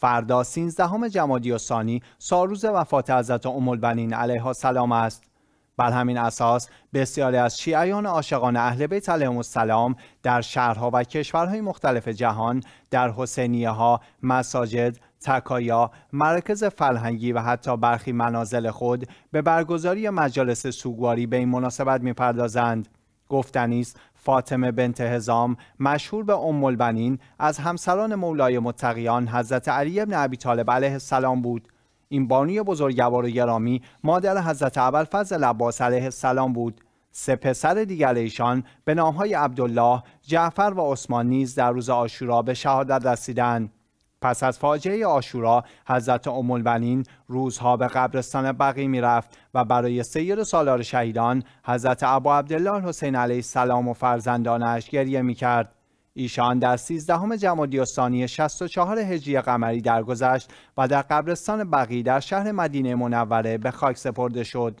فردا 13 جمادی و ثانی ساروز وفات حضرت ام البنین علیها السلام است بر همین اساس بسیاری از شیعیان عاشقان اهل بیت علیهم السلام در شهرها و کشورهای مختلف جهان در حسینیه ها، مساجد، تکایا، مرکز فرهنگی و حتی برخی منازل خود به برگزاری مجالس سوگواری به این مناسبت میپردازند. گفتنی فاطمه بنت هزام مشهور به ام البنین از همسران مولای متقیان حضرت علی ابن ابی طالب علیه السلام بود این بانوی بزرگوار و گرامی مادر حضرت ابوالفضل عباس علیه السلام بود سه پسر دیگر ایشان به نامهای عبدالله، جعفر و عثمان نیز در روز آشورا به شهادت رسیدند. پس از فاجعه آشورا حضرت ام روزها به قبرستان بقی میرفت و برای سیر سالار شهیدان حضرت ابا عبدالله حسین علیه السلام و فرزندانش گریه کرد. ایشان در 13 جمادی الثانی 64 هجری قمری درگذشت و در قبرستان بقی در شهر مدینه منوره به خاک سپرده شد